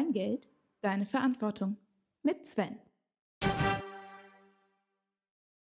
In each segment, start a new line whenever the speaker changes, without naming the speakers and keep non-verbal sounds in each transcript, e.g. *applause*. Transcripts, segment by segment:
Dein Geld, deine Verantwortung mit Sven.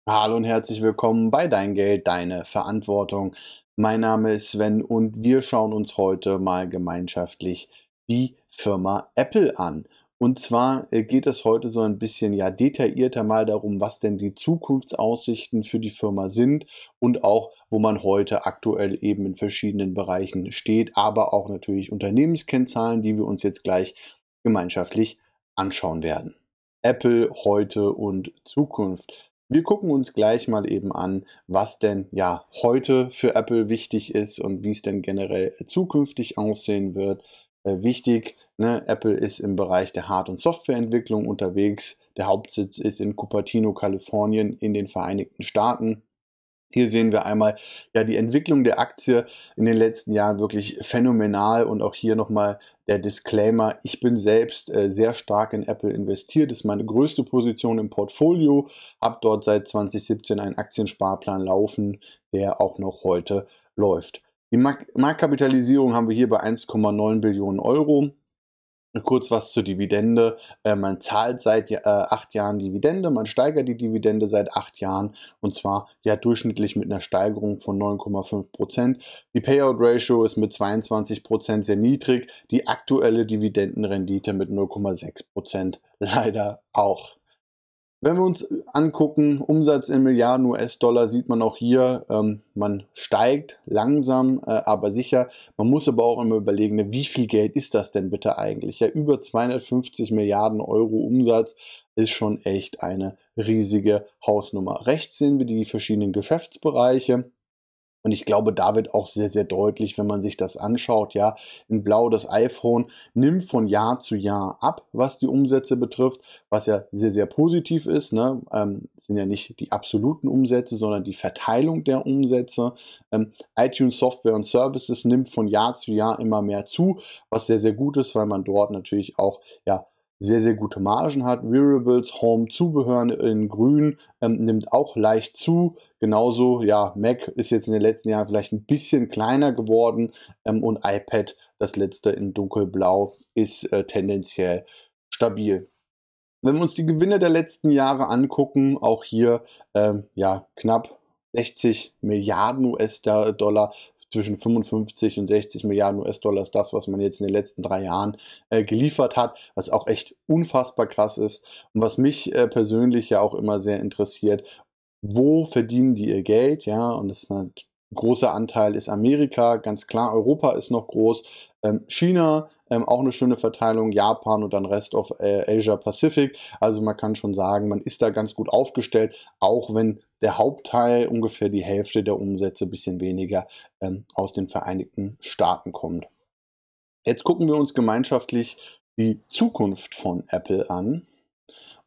Hallo und herzlich willkommen bei Dein Geld, deine Verantwortung. Mein Name ist Sven und wir schauen uns heute mal gemeinschaftlich die Firma Apple an. Und zwar äh, geht es heute so ein bisschen ja detaillierter mal darum, was denn die Zukunftsaussichten für die Firma sind und auch, wo man heute aktuell eben in verschiedenen Bereichen steht, aber auch natürlich Unternehmenskennzahlen, die wir uns jetzt gleich gemeinschaftlich anschauen werden. Apple heute und Zukunft. Wir gucken uns gleich mal eben an, was denn ja heute für Apple wichtig ist und wie es denn generell zukünftig aussehen wird. Äh, wichtig Ne, Apple ist im Bereich der Hard- und Softwareentwicklung unterwegs. Der Hauptsitz ist in Cupertino, Kalifornien, in den Vereinigten Staaten. Hier sehen wir einmal ja die Entwicklung der Aktie in den letzten Jahren wirklich phänomenal und auch hier nochmal der Disclaimer. Ich bin selbst äh, sehr stark in Apple investiert, das ist meine größte Position im Portfolio, habe dort seit 2017 einen Aktiensparplan laufen, der auch noch heute läuft. Die Mark Marktkapitalisierung haben wir hier bei 1,9 Billionen Euro. Kurz was zur Dividende. Äh, man zahlt seit äh, acht Jahren Dividende, man steigert die Dividende seit acht Jahren und zwar ja durchschnittlich mit einer Steigerung von 9,5 Prozent. Die Payout Ratio ist mit 22 Prozent sehr niedrig, die aktuelle Dividendenrendite mit 0,6 Prozent leider auch. Wenn wir uns angucken, Umsatz in Milliarden US-Dollar, sieht man auch hier, ähm, man steigt langsam, äh, aber sicher. Man muss aber auch immer überlegen, ne, wie viel Geld ist das denn bitte eigentlich? Ja, über 250 Milliarden Euro Umsatz ist schon echt eine riesige Hausnummer. Rechts sehen wir die verschiedenen Geschäftsbereiche. Und ich glaube, da wird auch sehr, sehr deutlich, wenn man sich das anschaut, ja, in Blau das iPhone nimmt von Jahr zu Jahr ab, was die Umsätze betrifft, was ja sehr, sehr positiv ist. Ne? Ähm, sind ja nicht die absoluten Umsätze, sondern die Verteilung der Umsätze. Ähm, iTunes Software und Services nimmt von Jahr zu Jahr immer mehr zu, was sehr, sehr gut ist, weil man dort natürlich auch ja, sehr, sehr gute Margen hat. Wearables, Home, Zubehör in Grün ähm, nimmt auch leicht zu. Genauso, ja, Mac ist jetzt in den letzten Jahren vielleicht ein bisschen kleiner geworden ähm, und iPad, das letzte in dunkelblau, ist äh, tendenziell stabil. Wenn wir uns die Gewinne der letzten Jahre angucken, auch hier ähm, ja, knapp 60 Milliarden US-Dollar zwischen 55 und 60 Milliarden US-Dollar ist das, was man jetzt in den letzten drei Jahren äh, geliefert hat, was auch echt unfassbar krass ist und was mich äh, persönlich ja auch immer sehr interessiert. Wo verdienen die ihr Geld? Ja, und das ist ein großer Anteil ist Amerika, ganz klar. Europa ist noch groß. Ähm, China ähm, auch eine schöne Verteilung Japan und dann Rest of äh, Asia Pacific. Also man kann schon sagen, man ist da ganz gut aufgestellt, auch wenn der Hauptteil, ungefähr die Hälfte der Umsätze, ein bisschen weniger ähm, aus den Vereinigten Staaten kommt. Jetzt gucken wir uns gemeinschaftlich die Zukunft von Apple an.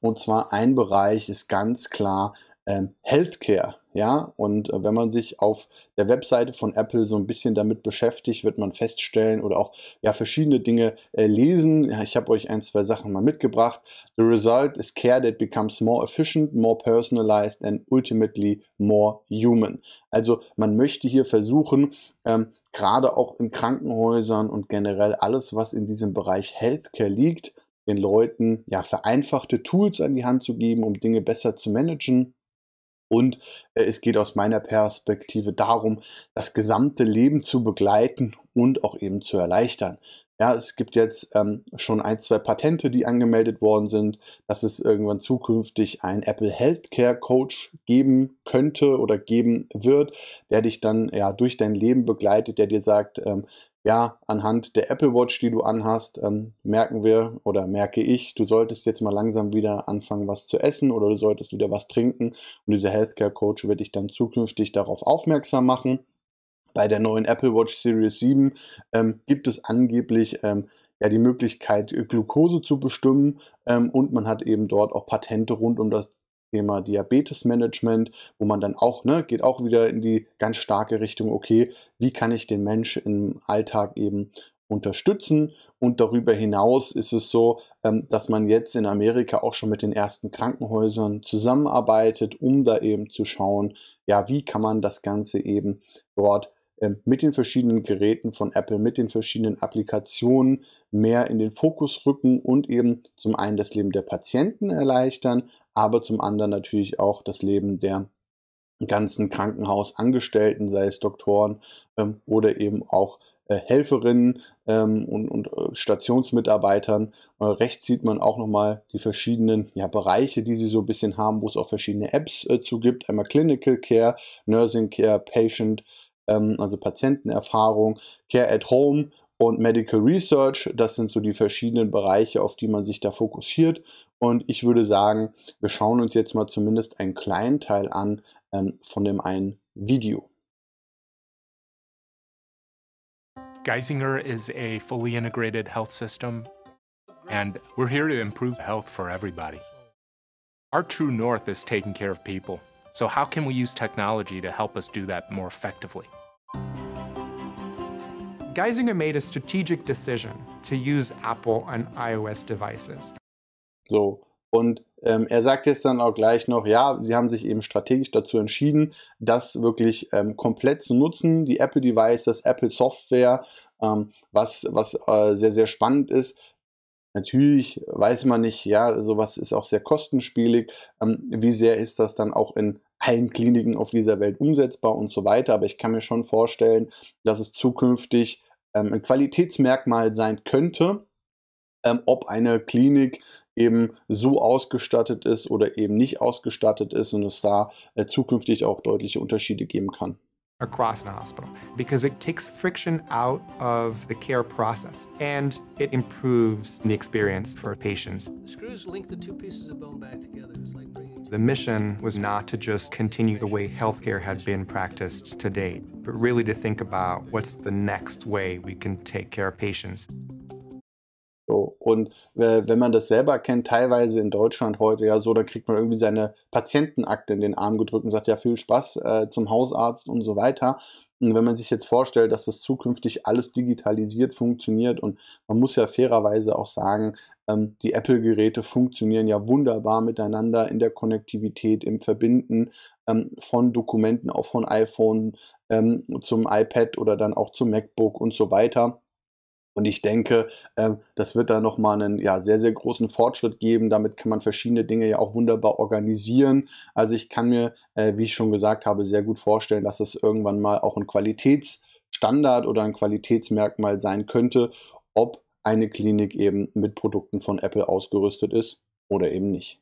Und zwar ein Bereich ist ganz klar ähm, Healthcare. Ja, und äh, wenn man sich auf der Webseite von Apple so ein bisschen damit beschäftigt, wird man feststellen oder auch ja verschiedene Dinge äh, lesen. Ja, ich habe euch ein, zwei Sachen mal mitgebracht. The result is care that becomes more efficient, more personalized and ultimately more human. Also man möchte hier versuchen, ähm, gerade auch in Krankenhäusern und generell alles, was in diesem Bereich Healthcare liegt, den Leuten ja vereinfachte Tools an die Hand zu geben, um Dinge besser zu managen und äh, es geht aus meiner Perspektive darum, das gesamte Leben zu begleiten und auch eben zu erleichtern. Ja, es gibt jetzt ähm, schon ein, zwei Patente, die angemeldet worden sind, dass es irgendwann zukünftig einen Apple Healthcare Coach geben könnte oder geben wird, der dich dann ja durch dein Leben begleitet, der dir sagt, ähm, ja, anhand der Apple Watch, die du anhast, ähm, merken wir oder merke ich, du solltest jetzt mal langsam wieder anfangen, was zu essen oder du solltest wieder was trinken. Und dieser Healthcare Coach wird dich dann zukünftig darauf aufmerksam machen. Bei der neuen Apple Watch Series 7 ähm, gibt es angeblich ähm, ja die Möglichkeit, Glucose zu bestimmen ähm, und man hat eben dort auch Patente rund um das Thema Diabetesmanagement, wo man dann auch, ne, geht auch wieder in die ganz starke Richtung, okay, wie kann ich den Menschen im Alltag eben unterstützen. Und darüber hinaus ist es so, ähm, dass man jetzt in Amerika auch schon mit den ersten Krankenhäusern zusammenarbeitet, um da eben zu schauen, ja, wie kann man das Ganze eben dort ähm, mit den verschiedenen Geräten von Apple, mit den verschiedenen Applikationen mehr in den Fokus rücken und eben zum einen das Leben der Patienten erleichtern, aber zum anderen natürlich auch das Leben der ganzen Krankenhausangestellten, sei es Doktoren ähm, oder eben auch äh, Helferinnen ähm, und, und äh, Stationsmitarbeitern. Äh, rechts sieht man auch nochmal die verschiedenen ja, Bereiche, die sie so ein bisschen haben, wo es auch verschiedene Apps äh, zu gibt. Einmal Clinical Care, Nursing Care, Patient, ähm, also Patientenerfahrung, Care at Home und Medical Research. Das sind so die verschiedenen Bereiche, auf die man sich da fokussiert. Und ich würde sagen, wir schauen uns jetzt mal zumindest einen kleinen Teil an ähm, von dem einen Video. Geisinger is a fully integrated health system, and we're here to improve health for everybody. Our true north is taking care of people, so how can we use technology to help us do that more effectively? Geisinger made a strategic decision to use Apple on iOS devices. So, und ähm, er sagt jetzt dann auch gleich noch, ja, sie haben sich eben strategisch dazu entschieden, das wirklich ähm, komplett zu nutzen, die Apple Devices, Apple Software, ähm, was, was äh, sehr, sehr spannend ist. Natürlich weiß man nicht, ja, sowas ist auch sehr kostenspielig. Ähm, wie sehr ist das dann auch in allen Kliniken auf dieser Welt umsetzbar und so weiter. Aber ich kann mir schon vorstellen, dass es zukünftig ähm, ein Qualitätsmerkmal sein könnte, ähm, ob eine Klinik eben so ausgestattet ist oder eben nicht ausgestattet ist und es da äh, zukünftig auch deutliche Unterschiede geben kann. across the hospital because it takes friction out of the care process and it improves the experience for patients. The screws link the two pieces of bone back together. The mission was not to just continue the way healthcare had been practiced to date, but really to think about what's the next way we can take care of patients. So, und äh, wenn man das selber kennt, teilweise in Deutschland heute ja so, da kriegt man irgendwie seine Patientenakte in den Arm gedrückt und sagt, ja, viel Spaß äh, zum Hausarzt und so weiter. Und wenn man sich jetzt vorstellt, dass das zukünftig alles digitalisiert funktioniert und man muss ja fairerweise auch sagen, ähm, die Apple-Geräte funktionieren ja wunderbar miteinander in der Konnektivität, im Verbinden ähm, von Dokumenten, auch von iPhone ähm, zum iPad oder dann auch zum MacBook und so weiter. Und ich denke, äh, das wird da nochmal einen ja, sehr, sehr großen Fortschritt geben. Damit kann man verschiedene Dinge ja auch wunderbar organisieren. Also ich kann mir, äh, wie ich schon gesagt habe, sehr gut vorstellen, dass es irgendwann mal auch ein Qualitätsstandard oder ein Qualitätsmerkmal sein könnte, ob eine Klinik eben mit Produkten von Apple ausgerüstet ist oder eben nicht.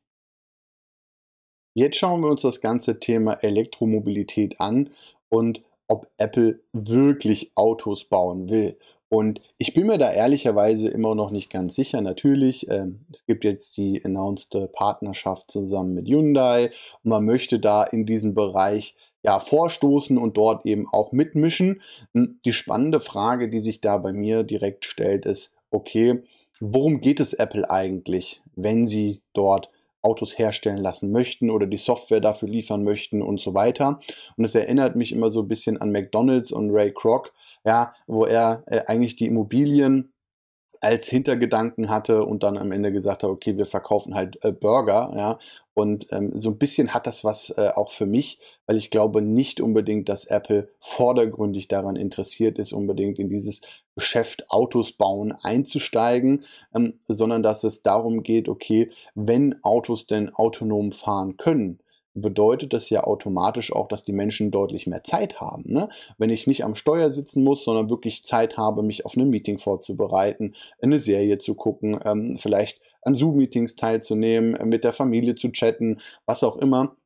Jetzt schauen wir uns das ganze Thema Elektromobilität an und ob Apple wirklich Autos bauen will. Und ich bin mir da ehrlicherweise immer noch nicht ganz sicher. Natürlich, ähm, es gibt jetzt die announced äh, Partnerschaft zusammen mit Hyundai und man möchte da in diesem Bereich ja vorstoßen und dort eben auch mitmischen. Hm, die spannende Frage, die sich da bei mir direkt stellt, ist, okay, worum geht es Apple eigentlich, wenn sie dort Autos herstellen lassen möchten oder die Software dafür liefern möchten und so weiter. Und es erinnert mich immer so ein bisschen an McDonald's und Ray Kroc, ja, wo er äh, eigentlich die Immobilien als Hintergedanken hatte und dann am Ende gesagt habe, okay, wir verkaufen halt äh, Burger, ja. Und ähm, so ein bisschen hat das was äh, auch für mich, weil ich glaube nicht unbedingt, dass Apple vordergründig daran interessiert ist, unbedingt in dieses Geschäft Autos bauen einzusteigen, ähm, sondern dass es darum geht, okay, wenn Autos denn autonom fahren können, bedeutet das ja automatisch auch, dass die Menschen deutlich mehr Zeit haben. Ne? Wenn ich nicht am Steuer sitzen muss, sondern wirklich Zeit habe, mich auf ein Meeting vorzubereiten, eine Serie zu gucken, ähm, vielleicht an Zoom-Meetings teilzunehmen, äh, mit der Familie zu chatten, was auch immer.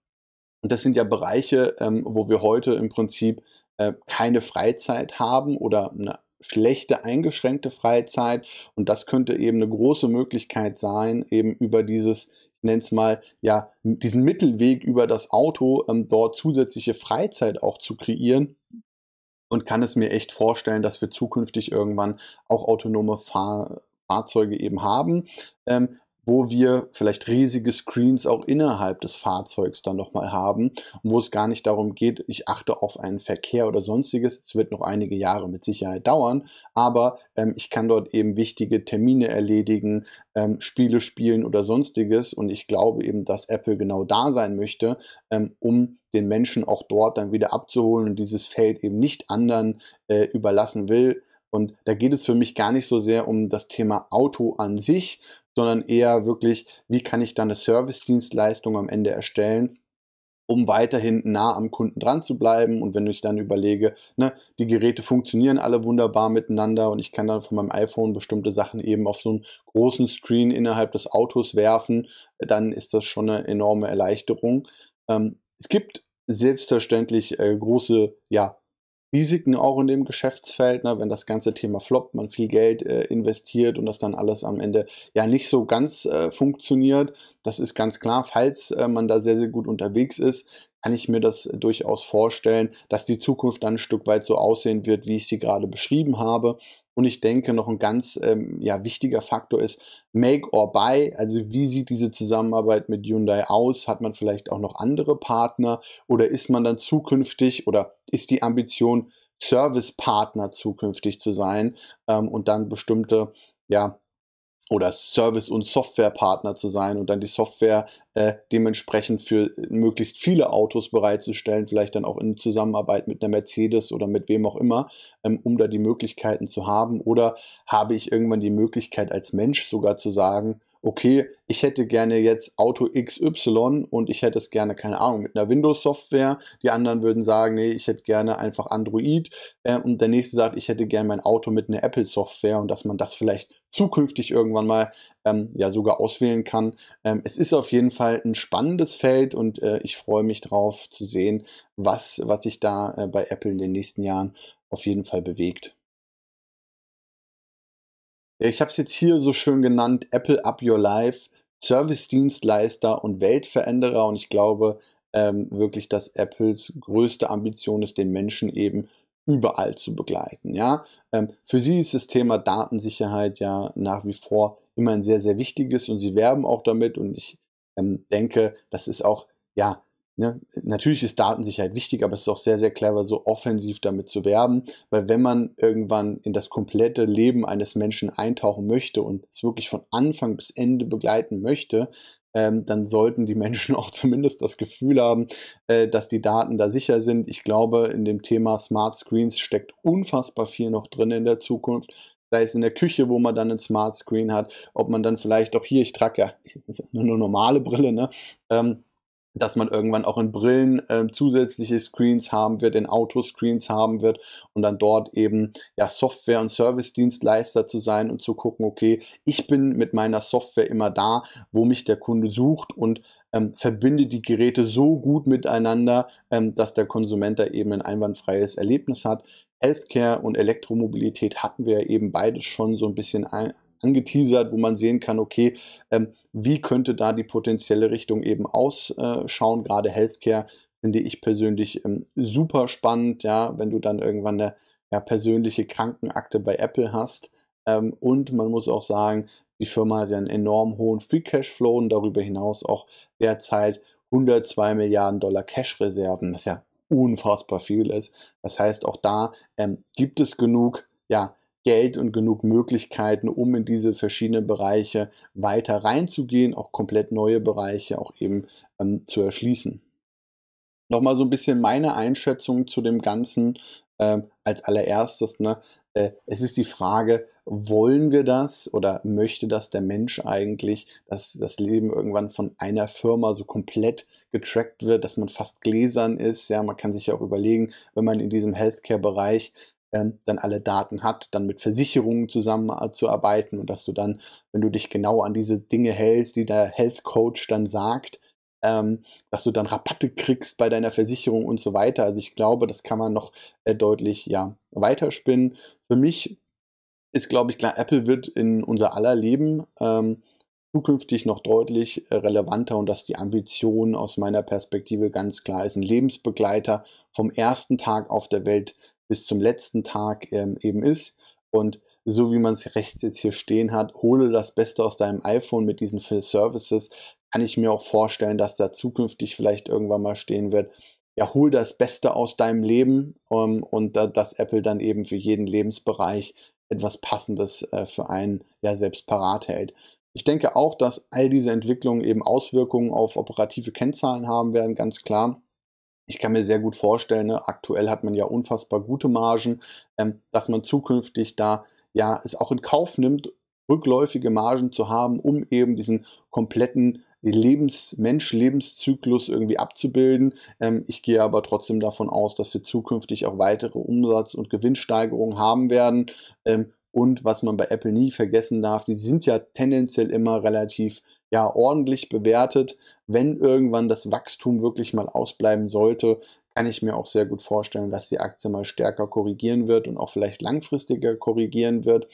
Und das sind ja Bereiche, ähm, wo wir heute im Prinzip äh, keine Freizeit haben oder eine schlechte, eingeschränkte Freizeit. Und das könnte eben eine große Möglichkeit sein, eben über dieses nenn es mal, ja, diesen Mittelweg über das Auto, ähm, dort zusätzliche Freizeit auch zu kreieren, und kann es mir echt vorstellen, dass wir zukünftig irgendwann auch autonome Fahr Fahrzeuge eben haben. Ähm, wo wir vielleicht riesige Screens auch innerhalb des Fahrzeugs dann nochmal haben und wo es gar nicht darum geht, ich achte auf einen Verkehr oder sonstiges. Es wird noch einige Jahre mit Sicherheit dauern, aber ähm, ich kann dort eben wichtige Termine erledigen, ähm, Spiele spielen oder sonstiges und ich glaube eben, dass Apple genau da sein möchte, ähm, um den Menschen auch dort dann wieder abzuholen und dieses Feld eben nicht anderen äh, überlassen will, und da geht es für mich gar nicht so sehr um das Thema Auto an sich, sondern eher wirklich, wie kann ich da eine Service-Dienstleistung am Ende erstellen, um weiterhin nah am Kunden dran zu bleiben. Und wenn ich dann überlege, ne, die Geräte funktionieren alle wunderbar miteinander und ich kann dann von meinem iPhone bestimmte Sachen eben auf so einen großen Screen innerhalb des Autos werfen, dann ist das schon eine enorme Erleichterung. Ähm, es gibt selbstverständlich äh, große, ja, Risiken auch in dem Geschäftsfeld, ne, wenn das ganze Thema floppt, man viel Geld äh, investiert und das dann alles am Ende ja nicht so ganz äh, funktioniert. Das ist ganz klar. Falls äh, man da sehr, sehr gut unterwegs ist, kann ich mir das äh, durchaus vorstellen, dass die Zukunft dann ein Stück weit so aussehen wird, wie ich sie gerade beschrieben habe. Und ich denke, noch ein ganz ähm, ja, wichtiger Faktor ist Make or Buy. Also wie sieht diese Zusammenarbeit mit Hyundai aus? Hat man vielleicht auch noch andere Partner oder ist man dann zukünftig oder ist die Ambition, Servicepartner zukünftig zu sein ähm, und dann bestimmte, ja, oder Service- und Softwarepartner zu sein und dann die Software äh, dementsprechend für möglichst viele Autos bereitzustellen, vielleicht dann auch in Zusammenarbeit mit einer Mercedes oder mit wem auch immer, ähm, um da die Möglichkeiten zu haben. Oder habe ich irgendwann die Möglichkeit als Mensch sogar zu sagen, okay, ich hätte gerne jetzt Auto XY und ich hätte es gerne, keine Ahnung, mit einer Windows-Software. Die anderen würden sagen, nee, ich hätte gerne einfach Android. Äh, und der nächste sagt, ich hätte gerne mein Auto mit einer Apple-Software und dass man das vielleicht zukünftig irgendwann mal ähm, ja sogar auswählen kann. Ähm, es ist auf jeden Fall ein spannendes Feld und äh, ich freue mich drauf zu sehen, was, was sich da äh, bei Apple in den nächsten Jahren auf jeden Fall bewegt ich habe es jetzt hier so schön genannt, Apple Up Your Life, Service-Dienstleister und Weltveränderer. Und ich glaube ähm, wirklich, dass Apples größte Ambition ist, den Menschen eben überall zu begleiten. Ja? Ähm, für sie ist das Thema Datensicherheit ja nach wie vor immer ein sehr, sehr wichtiges und sie werben auch damit. Und ich ähm, denke, das ist auch ja, Ne? Natürlich ist Datensicherheit wichtig, aber es ist auch sehr, sehr clever, so offensiv damit zu werben, weil wenn man irgendwann in das komplette Leben eines Menschen eintauchen möchte und es wirklich von Anfang bis Ende begleiten möchte, ähm, dann sollten die Menschen *laughs* auch zumindest das Gefühl haben, äh, dass die Daten da sicher sind. Ich glaube, in dem Thema Smart Screens steckt unfassbar viel noch drin in der Zukunft sei es in der Küche, wo man dann ein Smart Screen hat, ob man dann vielleicht auch hier, ich trage ja *laughs* nur eine normale Brille, ne? Ähm, dass man irgendwann auch in Brillen äh, zusätzliche Screens haben wird, in Autoscreens haben wird und dann dort eben ja Software- und Service-Dienstleister zu sein und zu gucken, okay, ich bin mit meiner Software immer da, wo mich der Kunde sucht und ähm, verbinde die Geräte so gut miteinander, ähm, dass der Konsument da eben ein einwandfreies Erlebnis hat. Healthcare und Elektromobilität hatten wir ja eben beides schon so ein bisschen ein angeteasert, wo man sehen kann, okay, ähm, wie könnte da die potenzielle Richtung eben ausschauen, gerade Healthcare finde ich persönlich ähm, super spannend, ja, wenn du dann irgendwann eine ja, persönliche Krankenakte bei Apple hast. Ähm, und man muss auch sagen, die Firma hat ja einen enorm hohen Free Cash Flow und darüber hinaus auch derzeit 102 Milliarden Dollar Cash Reserven, was ja unfassbar viel ist. Das heißt, auch da ähm, gibt es genug, ja, Geld und genug Möglichkeiten, um in diese verschiedenen Bereiche weiter reinzugehen, auch komplett neue Bereiche auch eben ähm, zu erschließen. Nochmal so ein bisschen meine Einschätzung zu dem Ganzen äh, als allererstes. Ne? Äh, es ist die Frage, wollen wir das oder möchte das der Mensch eigentlich, dass das Leben irgendwann von einer Firma so komplett getrackt wird, dass man fast gläsern ist. Ja, man kann sich ja auch überlegen, wenn man in diesem Healthcare-Bereich ähm, dann alle Daten hat, dann mit Versicherungen zusammenzuarbeiten und dass du dann, wenn du dich genau an diese Dinge hältst, die der Health Coach dann sagt, ähm, dass du dann Rabatte kriegst bei deiner Versicherung und so weiter. Also ich glaube, das kann man noch äh, deutlich ja, weiterspinnen. Für mich ist, glaube ich, klar, Apple wird in unser aller Leben ähm, zukünftig noch deutlich äh, relevanter und dass die Ambition aus meiner Perspektive ganz klar ist, ein Lebensbegleiter vom ersten Tag auf der Welt bis zum letzten Tag ähm, eben ist. Und so wie man es rechts jetzt hier stehen hat, hole das Beste aus deinem iPhone mit diesen Services, kann ich mir auch vorstellen, dass da zukünftig vielleicht irgendwann mal stehen wird, ja, hol das Beste aus deinem Leben ähm, und da, dass Apple dann eben für jeden Lebensbereich etwas Passendes äh, für einen ja selbst parat hält. Ich denke auch, dass all diese Entwicklungen eben Auswirkungen auf operative Kennzahlen haben werden, ganz klar ich kann mir sehr gut vorstellen, ne, aktuell hat man ja unfassbar gute Margen, ähm, dass man zukünftig da ja es auch in Kauf nimmt, rückläufige Margen zu haben, um eben diesen kompletten Lebens Mensch-Lebenszyklus irgendwie abzubilden. Ähm, ich gehe aber trotzdem davon aus, dass wir zukünftig auch weitere Umsatz- und Gewinnsteigerungen haben werden. Ähm, und was man bei Apple nie vergessen darf, die sind ja tendenziell immer relativ ja, ordentlich bewertet wenn irgendwann das Wachstum wirklich mal ausbleiben sollte, kann ich mir auch sehr gut vorstellen, dass die Aktie mal stärker korrigieren wird und auch vielleicht langfristiger korrigieren wird.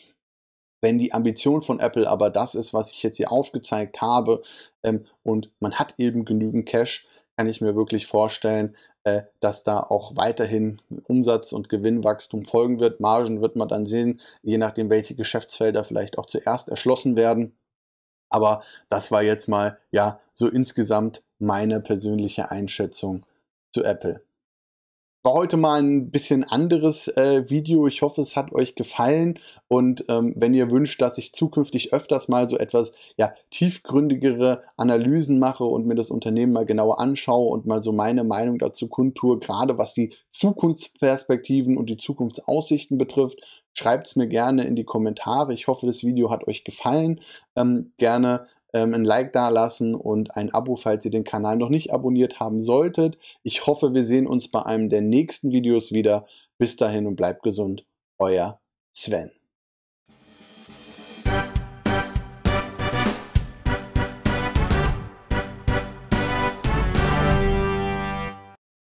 Wenn die Ambition von Apple aber das ist, was ich jetzt hier aufgezeigt habe, ähm, und man hat eben genügend Cash, kann ich mir wirklich vorstellen, äh, dass da auch weiterhin Umsatz- und Gewinnwachstum folgen wird. Margen wird man dann sehen, je nachdem, welche Geschäftsfelder vielleicht auch zuerst erschlossen werden. Aber das war jetzt mal, ja, so insgesamt meine persönliche Einschätzung zu Apple war heute mal ein bisschen anderes äh, Video. Ich hoffe, es hat euch gefallen. Und ähm, wenn ihr wünscht, dass ich zukünftig öfters mal so etwas ja, tiefgründigere Analysen mache und mir das Unternehmen mal genauer anschaue und mal so meine Meinung dazu kundtue, gerade was die Zukunftsperspektiven und die Zukunftsaussichten betrifft, schreibt es mir gerne in die Kommentare. Ich hoffe, das Video hat euch gefallen. Ähm, gerne ähm, ein Like dalassen und ein Abo, falls ihr den Kanal noch nicht abonniert haben solltet. Ich hoffe, wir sehen uns bei einem der nächsten Videos wieder. Bis dahin und bleibt gesund. Euer Sven.